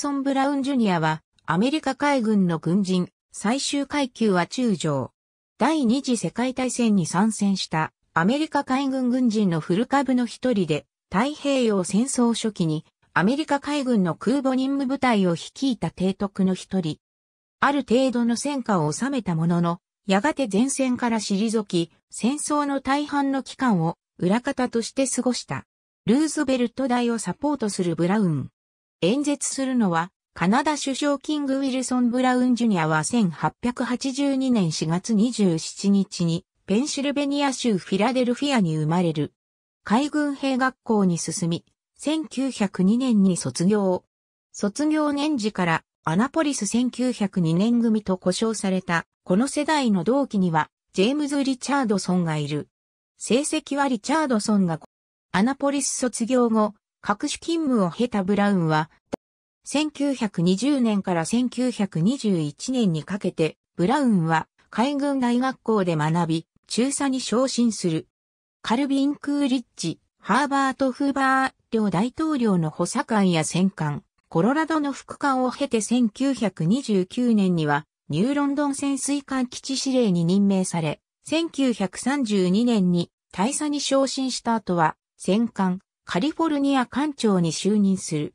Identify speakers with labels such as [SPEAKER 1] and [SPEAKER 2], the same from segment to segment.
[SPEAKER 1] ソン・ブラウン・ジュニアは、アメリカ海軍の軍人、最終階級は中将。第二次世界大戦に参戦したアメリカ海軍軍人の古株の一人で、太平洋戦争初期にアメリカ海軍の空母任務部隊を率いた提督の一人。ある程度の戦果を収めたものの、やがて前線から退き、戦争の大半の期間を裏方として過ごした。ルーズベルト大をサポートするブラウン。演説するのは、カナダ首相キング・ウィルソン・ブラウン・ジュニアは1882年4月27日にペンシルベニア州フィラデルフィアに生まれる。海軍兵学校に進み、1902年に卒業。卒業年次からアナポリス1902年組と呼称されたこの世代の同期にはジェームズ・リチャードソンがいる。成績はリチャードソンがアナポリス卒業後、各種勤務を経たブラウンは、1920年から1921年にかけて、ブラウンは海軍大学校で学び、中佐に昇進する。カルビン・クーリッジ、ハーバート・フーバー両大統領の補佐官や戦艦、コロラドの副官を経て1929年には、ニューロンドン潜水艦基地司令に任命され、1932年に大佐に昇進した後は、戦艦、カリフォルニア艦長に就任する。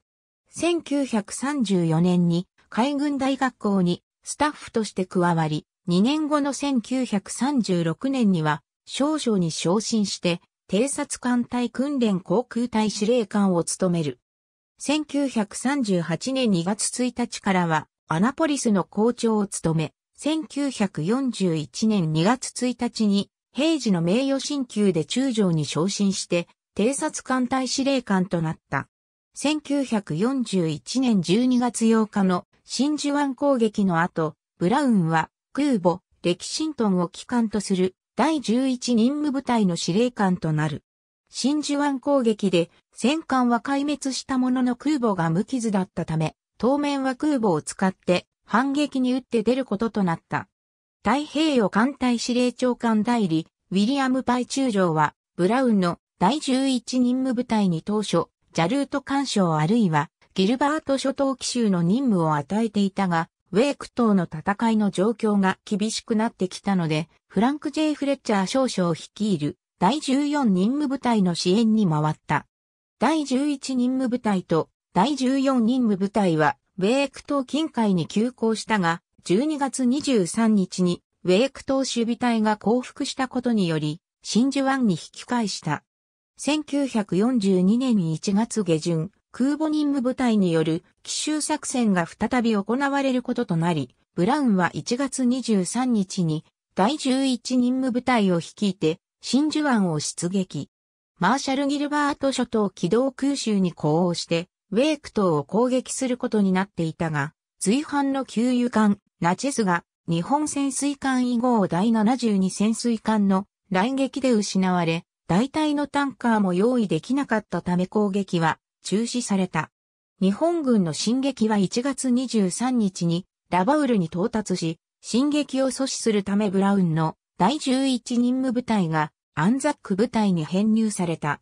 [SPEAKER 1] 1934年に海軍大学校にスタッフとして加わり、2年後の1936年には少々に昇進して偵察艦隊訓練航空隊司令官を務める。1938年2月1日からはアナポリスの校長を務め、1941年2月1日に平時の名誉進級で中将に昇進して偵察艦隊司令官となった。1941年12月8日の真珠湾攻撃の後、ブラウンは空母レキシントンを機関とする第11任務部隊の司令官となる。真珠湾攻撃で戦艦は壊滅したものの空母が無傷だったため、当面は空母を使って反撃に打って出ることとなった。太平洋艦隊司令長官代理、ウィリアム・パイ中将は、ブラウンの第11任務部隊に当初、ジャルート干渉あるいはギルバート諸島奇襲の任務を与えていたが、ウェイク島の戦いの状況が厳しくなってきたので、フランク・ジェイ・フレッチャー少将を率いる第14任務部隊の支援に回った。第11任務部隊と第14任務部隊は、ウェイク島近海に急行したが、12月23日にウェイク島守備隊が降伏したことにより、真珠湾に引き返した。1942年1月下旬、空母任務部隊による奇襲作戦が再び行われることとなり、ブラウンは1月23日に第11任務部隊を率いて真珠湾を出撃。マーシャル・ギルバート諸島機動空襲に呼応して、ウェーク島を攻撃することになっていたが、随伴の給油艦、ナチェスが、日本潜水艦以号第72潜水艦の来撃で失われ、大体のタンカーも用意できなかったため攻撃は中止された。日本軍の進撃は1月23日にラバウルに到達し、進撃を阻止するためブラウンの第11任務部隊がアンザック部隊に編入された。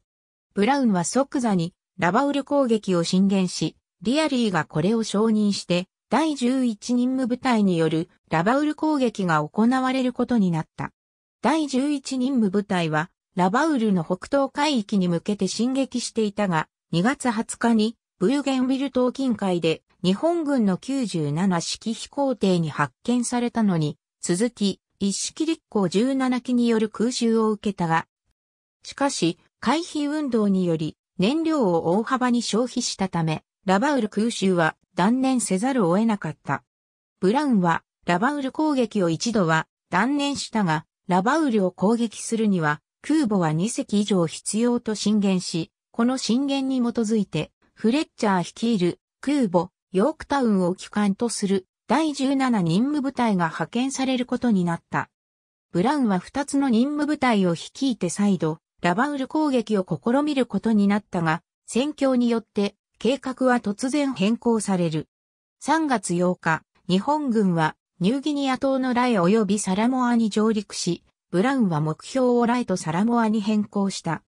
[SPEAKER 1] ブラウンは即座にラバウル攻撃を進言し、リアリーがこれを承認して、第11任務部隊によるラバウル攻撃が行われることになった。第11任務部隊はラバウルの北東海域に向けて進撃していたが、2月20日にブーゲンビル島近海で日本軍の97式飛行艇に発見されたのに、続き、一式立候17機による空襲を受けたが、しかし、回避運動により燃料を大幅に消費したため、ラバウル空襲は断念せざるを得なかった。ブラウンはラバウル攻撃を一度は断念したが、ラバウルを攻撃するには空母は2隻以上必要と進言し、この進言に基づいて、フレッチャー率いる空母、ヨークタウンを機関とする第17任務部隊が派遣されることになった。ブラウンは2つの任務部隊を率いて再度、ラバウル攻撃を試みることになったが、戦況によって計画は突然変更される。3月8日、日本軍はニューギニア島のライ及びサラモアに上陸し、ブラウンは目標をライト・サラモアに変更した。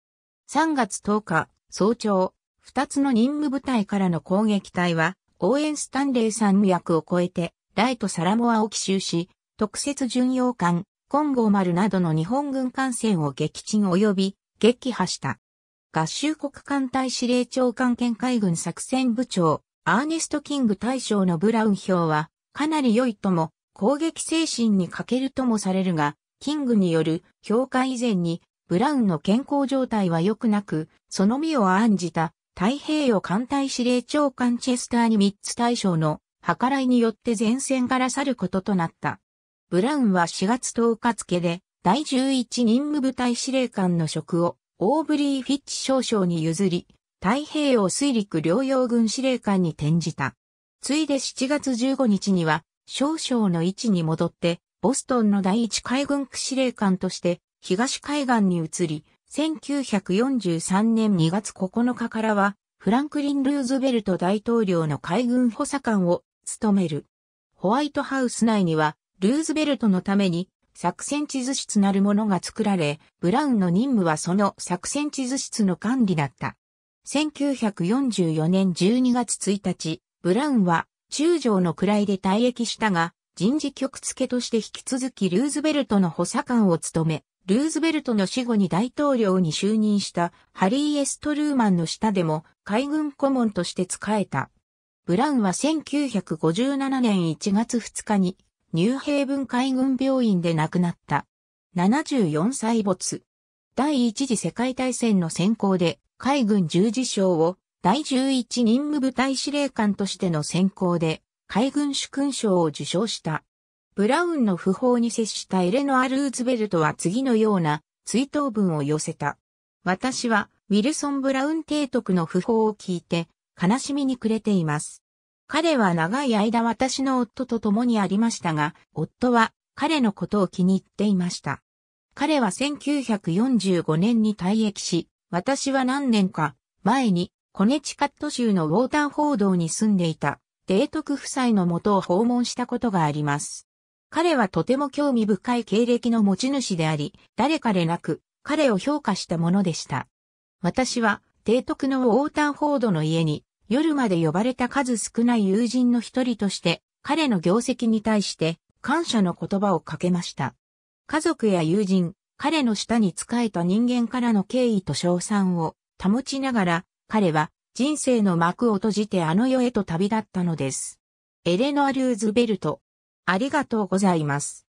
[SPEAKER 1] 3月10日、早朝、2つの任務部隊からの攻撃隊は、応援スタンレー山脈を越えて、ライト・サラモアを奇襲し、特設巡洋艦、金剛丸などの日本軍艦船を撃沈及び、撃破した。合衆国艦隊司令長官兼海軍作戦部長、アーネスト・キング大将のブラウン表は、かなり良いとも、攻撃精神に欠けるともされるが、キングによる評価以前にブラウンの健康状態は良くなく、その身を案じた太平洋艦隊司令長官チェスターに3つ大将の計らいによって前線から去ることとなった。ブラウンは4月10日付で第11任務部隊司令官の職をオーブリー・フィッチ少将に譲り、太平洋水陸両用軍司令官に転じた。ついで7月15日には少将の位置に戻ってボストンの第一海軍区司令官として東海岸に移り、1943年2月9日からは、フランクリン・ルーズベルト大統領の海軍補佐官を務める。ホワイトハウス内には、ルーズベルトのために作戦地図室なるものが作られ、ブラウンの任務はその作戦地図室の管理だった。1944年12月1日、ブラウンは中将の位で退役したが、人事局付として引き続きルーズベルトの補佐官を務め、ルーズベルトの死後に大統領に就任したハリー・エストルーマンの下でも海軍顧問として仕えた。ブラウンは1957年1月2日にニューヘイブン海軍病院で亡くなった。74歳没。第一次世界大戦の先行で海軍十字章を第11任務部隊司令官としての先行で海軍主勲章を受章した。ブラウンの訃報に接したエレノア・ルーズベルトは次のような追悼文を寄せた。私はウィルソン・ブラウン提督の訃報を聞いて悲しみに暮れています。彼は長い間私の夫と共にありましたが、夫は彼のことを気に入っていました。彼は1945年に退役し、私は何年か前にコネチカット州のウォーター報道に住んでいた。提督夫妻のもとを訪問したことがあります。彼はとても興味深い経歴の持ち主であり、誰彼なく彼を評価したものでした。私は、提督のウォータンフォードの家に夜まで呼ばれた数少ない友人の一人として、彼の業績に対して感謝の言葉をかけました。家族や友人、彼の下に仕えた人間からの敬意と称賛を保ちながら、彼は人生の幕を閉じてあの世へと旅立ったのです。エレノア・ルーズベルト。ありがとうございます。